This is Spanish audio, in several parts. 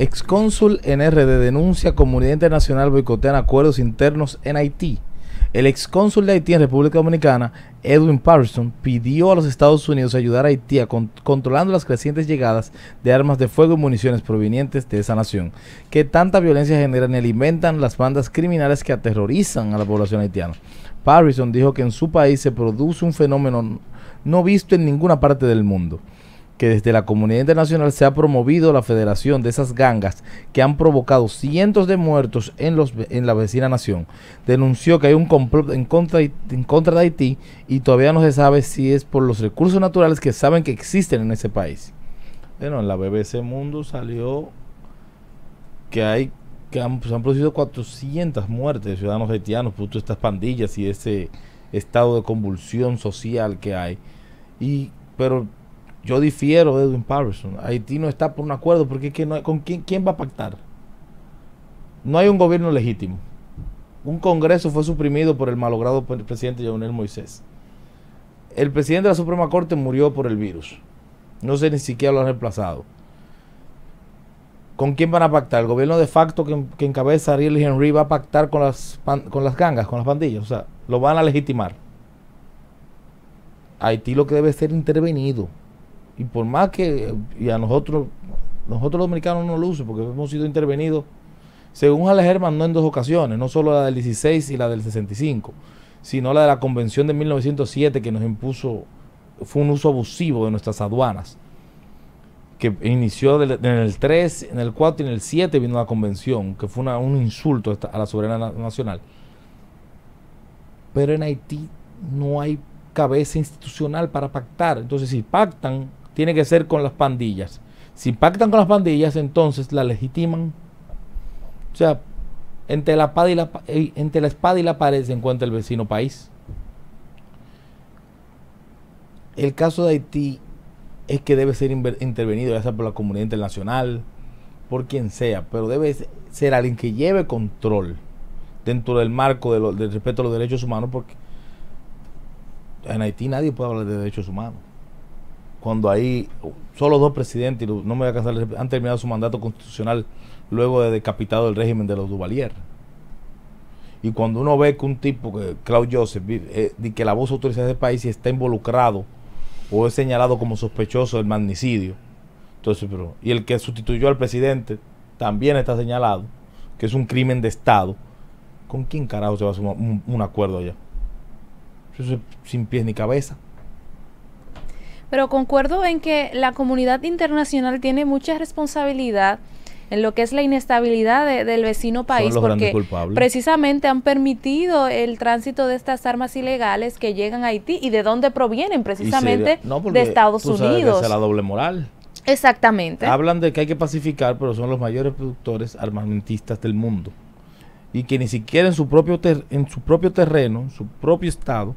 Excónsul de denuncia comunidad internacional boicotean acuerdos internos en Haití. El excónsul de Haití en República Dominicana, Edwin Patterson, pidió a los Estados Unidos ayudar a Haití a controlando las crecientes llegadas de armas de fuego y municiones provenientes de esa nación, que tanta violencia generan y alimentan las bandas criminales que aterrorizan a la población haitiana. Patterson dijo que en su país se produce un fenómeno no visto en ninguna parte del mundo que desde la comunidad internacional se ha promovido la federación de esas gangas que han provocado cientos de muertos en, los, en la vecina nación. Denunció que hay un complot en contra, en contra de Haití y todavía no se sabe si es por los recursos naturales que saben que existen en ese país. Bueno, en la BBC Mundo salió que hay que han, se han producido 400 muertes de ciudadanos haitianos por todas estas pandillas y ese estado de convulsión social que hay. Y pero yo difiero de Edwin Patterson. Haití no está por un acuerdo porque no, ¿con quién, quién va a pactar? No hay un gobierno legítimo. Un Congreso fue suprimido por el malogrado presidente Jovenel Moisés. El presidente de la Suprema Corte murió por el virus. No sé ni siquiera lo han reemplazado. ¿Con quién van a pactar? El gobierno de facto que, encabeza Ariel Henry va a pactar con las, con las gangas, con las pandillas. O sea, lo van a legitimar. Haití lo que debe ser intervenido. Y por más que, y a nosotros, nosotros los dominicanos no lo luce porque hemos sido intervenidos, según Alex Herman, no en dos ocasiones, no solo la del 16 y la del 65, sino la de la convención de 1907 que nos impuso, fue un uso abusivo de nuestras aduanas, que inició en el 3, en el 4 y en el 7 vino la convención, que fue un insulto a la soberanía nacional. Pero en Haití no hay cabeza institucional para pactar. Entonces, si pactan tiene que ser con las pandillas. Si pactan con las pandillas, entonces la legitiman. O sea, eh, entre la, espada y la, pared se encuentra el vecino país. El caso de Haití es que debe ser intervenido, ya sea por la comunidad internacional, por quien sea, pero debe ser alguien que lleve control dentro del marco del respeto a los derechos humanos, porque en Haití nadie puede hablar de derechos humanos cuando ahí solo dos presidentes, no me voy a cansar, han terminado su mandato constitucional luego de decapitado el régimen de los Duvalier. Y cuando uno ve que un tipo, que Klaus Joseph, eh, que la voz autorizada ese país está involucrado o es señalado como sospechoso del magnicidio, entonces, pero, y el que sustituyó al presidente también está señalado, que es un crimen de Estado, ¿con quién carajo se va a sumar un, acuerdo allá? Eso es sin pies ni cabeza pero concuerdo en que la comunidad internacional tiene mucha responsabilidad en lo que es la inestabilidad del vecino país, porque precisamente han permitido el tránsito de estas armas ilegales que llegan a Haití y de dónde provienen precisamente de Estados Unidos. es la doble moral. Exactamente. Hablan de que hay que pacificar, pero son los mayores productores armamentistas del mundo y que ni siquiera en su propio terreno, en su propio terreno, su propio estado,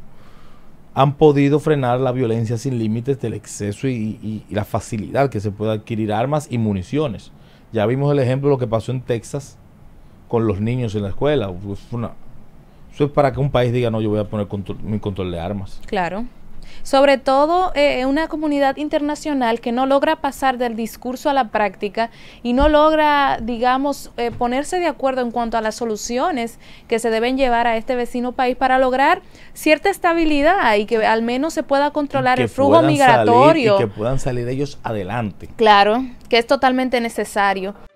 han podido frenar la violencia sin límites del exceso y, la facilidad que se puede adquirir armas y municiones. Ya vimos el ejemplo de lo que pasó en Texas con los niños en la escuela. eso es para que un país diga, no, yo voy a poner mi control de armas. Claro sobre todo eh, una comunidad internacional que no logra pasar del discurso a la práctica y no logra, digamos, eh, ponerse de acuerdo en cuanto a las soluciones que se deben llevar a este vecino país para lograr cierta estabilidad y que al menos se pueda controlar el flujo migratorio. y que puedan salir ellos adelante. Claro, que es totalmente necesario.